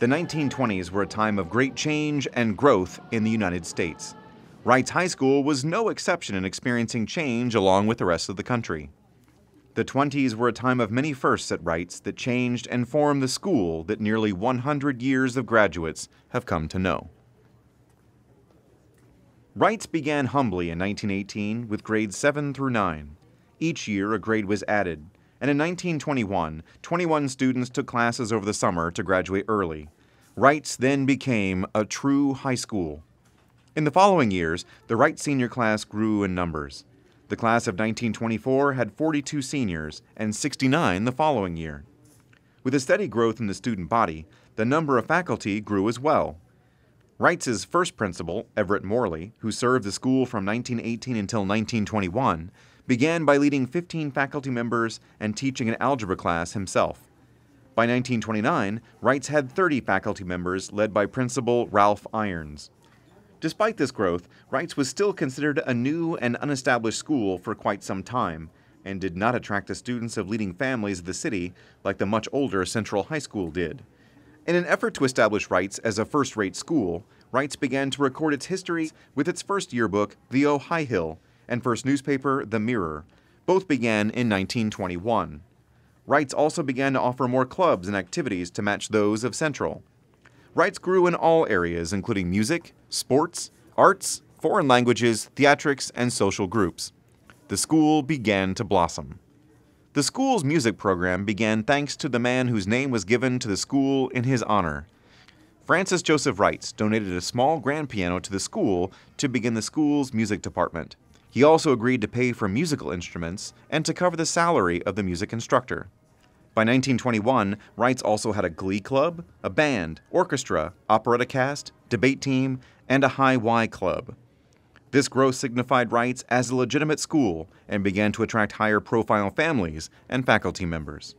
The 1920s were a time of great change and growth in the United States. Wrights High School was no exception in experiencing change along with the rest of the country. The 20s were a time of many firsts at Wrights that changed and formed the school that nearly 100 years of graduates have come to know. Wrights began humbly in 1918 with grades 7 through 9. Each year, a grade was added, and in 1921, 21 students took classes over the summer to graduate early. Wrights then became a true high school. In the following years, the Wright senior class grew in numbers. The class of 1924 had 42 seniors and 69 the following year. With a steady growth in the student body, the number of faculty grew as well. Wright's first principal, Everett Morley, who served the school from 1918 until 1921, began by leading 15 faculty members and teaching an algebra class himself. By 1929, Wrights had 30 faculty members led by Principal Ralph Irons. Despite this growth, Wrights was still considered a new and unestablished school for quite some time and did not attract the students of leading families of the city like the much older Central High School did. In an effort to establish Wrights as a first-rate school, Wrights began to record its history with its first yearbook, The Ohio Hill, and first newspaper, The Mirror. Both began in 1921. Wrights also began to offer more clubs and activities to match those of Central. Wrights grew in all areas, including music, sports, arts, foreign languages, theatrics, and social groups. The school began to blossom. The school's music program began thanks to the man whose name was given to the school in his honor. Francis Joseph Wrights donated a small grand piano to the school to begin the school's music department. He also agreed to pay for musical instruments and to cover the salary of the music instructor. By 1921, Wrights also had a glee club, a band, orchestra, operetta cast, debate team, and a high Y club. This growth signified Wrights as a legitimate school and began to attract higher profile families and faculty members.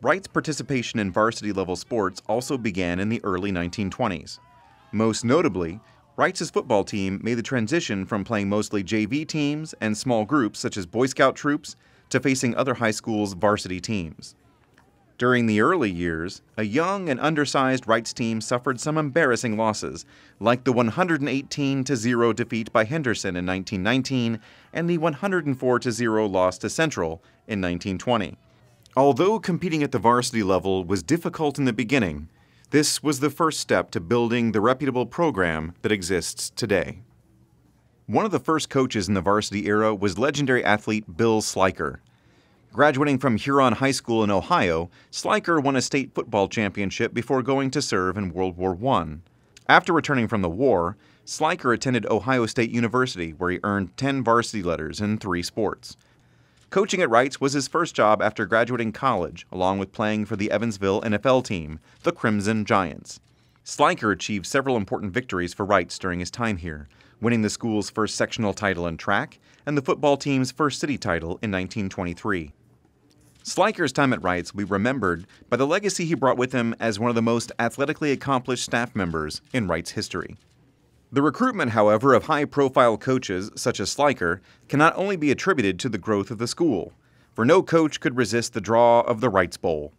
Wright's participation in varsity level sports also began in the early 1920s. Most notably, Wright's football team made the transition from playing mostly JV teams and small groups such as Boy Scout troops to facing other high schools' varsity teams. During the early years, a young and undersized Wright's team suffered some embarrassing losses, like the 118 0 defeat by Henderson in 1919 and the 104 0 loss to Central in 1920. Although competing at the varsity level was difficult in the beginning, this was the first step to building the reputable program that exists today. One of the first coaches in the varsity era was legendary athlete Bill Slyker. Graduating from Huron High School in Ohio, Slyker won a state football championship before going to serve in World War I. After returning from the war, Slyker attended Ohio State University, where he earned 10 varsity letters in three sports. Coaching at Wrights was his first job after graduating college, along with playing for the Evansville NFL team, the Crimson Giants. Slanker achieved several important victories for Wrights during his time here, winning the school's first sectional title in track and the football team's first city title in 1923. Sliker's time at Wrights will be remembered by the legacy he brought with him as one of the most athletically accomplished staff members in Wrights history. The recruitment, however, of high profile coaches, such as Slyker can not only be attributed to the growth of the school, for no coach could resist the draw of the Wrights Bowl.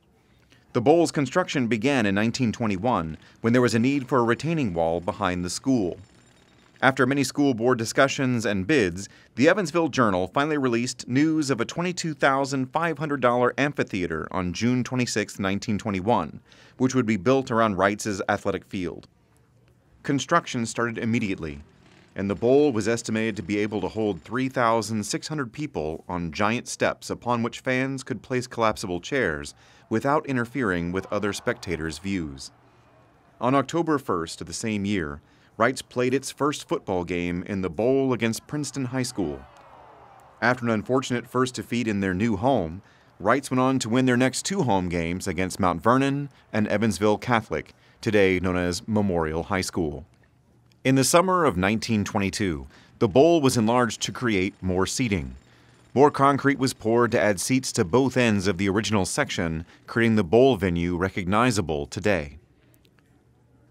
The bowl's construction began in 1921 when there was a need for a retaining wall behind the school. After many school board discussions and bids, the Evansville Journal finally released news of a $22,500 amphitheater on June 26, 1921, which would be built around Wright's athletic field. Construction started immediately, and the bowl was estimated to be able to hold 3,600 people on giant steps upon which fans could place collapsible chairs without interfering with other spectators' views. On October 1st of the same year, Wrights played its first football game in the bowl against Princeton High School. After an unfortunate first defeat in their new home, Wrights went on to win their next two home games against Mount Vernon and Evansville Catholic today known as Memorial High School. In the summer of 1922, the bowl was enlarged to create more seating. More concrete was poured to add seats to both ends of the original section, creating the bowl venue recognizable today.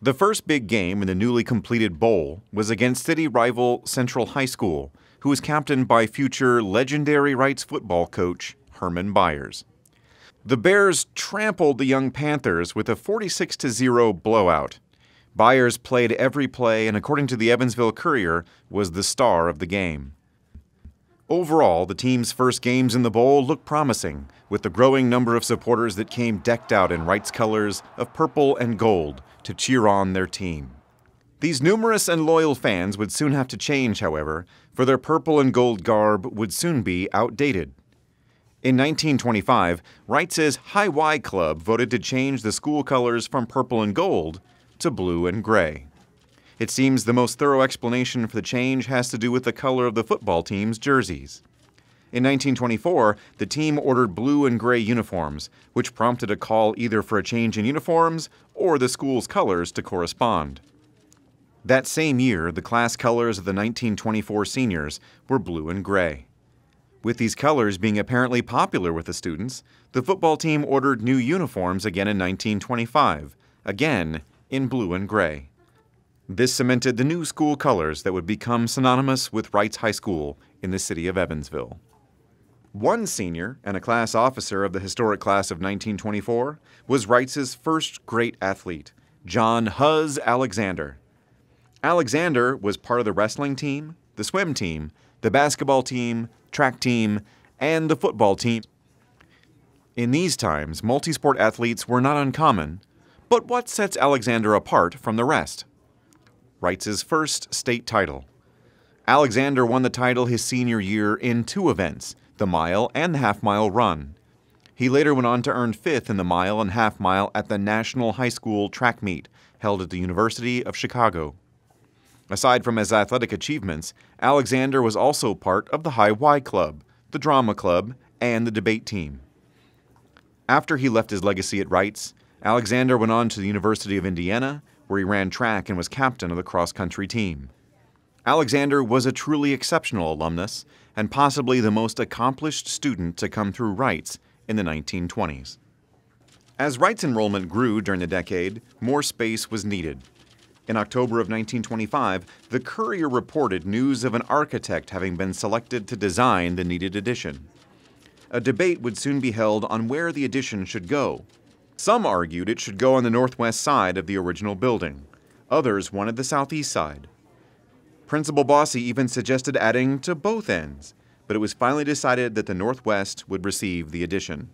The first big game in the newly completed bowl was against city rival Central High School, who was captained by future legendary Wrights football coach Herman Byers. The Bears trampled the Young Panthers with a 46 0 blowout. Byers played every play and, according to the Evansville Courier, was the star of the game. Overall, the team's first games in the bowl looked promising, with the growing number of supporters that came decked out in Wright's colors of purple and gold to cheer on their team. These numerous and loyal fans would soon have to change, however, for their purple and gold garb would soon be outdated. In 1925, Wright's High Y Club voted to change the school colors from purple and gold to blue and gray. It seems the most thorough explanation for the change has to do with the color of the football team's jerseys. In 1924, the team ordered blue and gray uniforms, which prompted a call either for a change in uniforms or the school's colors to correspond. That same year, the class colors of the 1924 seniors were blue and gray. With these colors being apparently popular with the students, the football team ordered new uniforms again in 1925, again in blue and gray. This cemented the new school colors that would become synonymous with Wrights High School in the city of Evansville. One senior and a class officer of the historic class of 1924 was Wright's first great athlete, John Huzz Alexander. Alexander was part of the wrestling team, the swim team, the basketball team, track team, and the football team. In these times, multisport athletes were not uncommon, but what sets Alexander apart from the rest? Writes his first state title. Alexander won the title his senior year in two events, the mile and the half mile run. He later went on to earn fifth in the mile and half mile at the National High School track meet held at the University of Chicago. Aside from his athletic achievements, Alexander was also part of the High Y Club, the Drama Club, and the debate team. After he left his legacy at Wrights, Alexander went on to the University of Indiana, where he ran track and was captain of the cross country team. Alexander was a truly exceptional alumnus and possibly the most accomplished student to come through Wrights in the 1920s. As Wright's enrollment grew during the decade, more space was needed, in October of 1925, the Courier reported news of an architect having been selected to design the needed addition. A debate would soon be held on where the addition should go. Some argued it should go on the northwest side of the original building. Others wanted the southeast side. Principal Bossy even suggested adding to both ends, but it was finally decided that the northwest would receive the addition.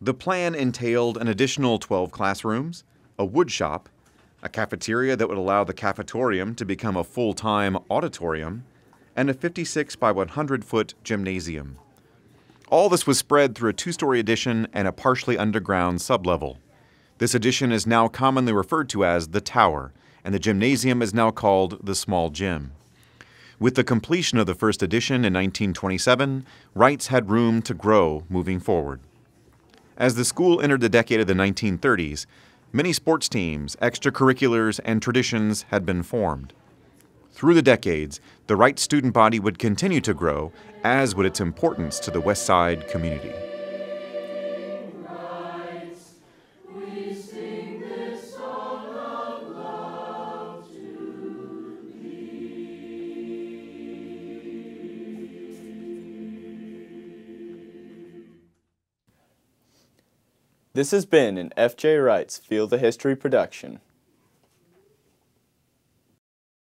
The plan entailed an additional 12 classrooms, a woodshop, a cafeteria that would allow the cafetorium to become a full time auditorium, and a 56 by 100 foot gymnasium. All this was spread through a two story addition and a partially underground sublevel. This addition is now commonly referred to as the Tower, and the gymnasium is now called the Small Gym. With the completion of the first edition in 1927, Wrights had room to grow moving forward. As the school entered the decade of the 1930s, many sports teams, extracurriculars, and traditions had been formed. Through the decades, the Wright student body would continue to grow, as would its importance to the West Side community. This has been an F.J. Wright's Feel the History production.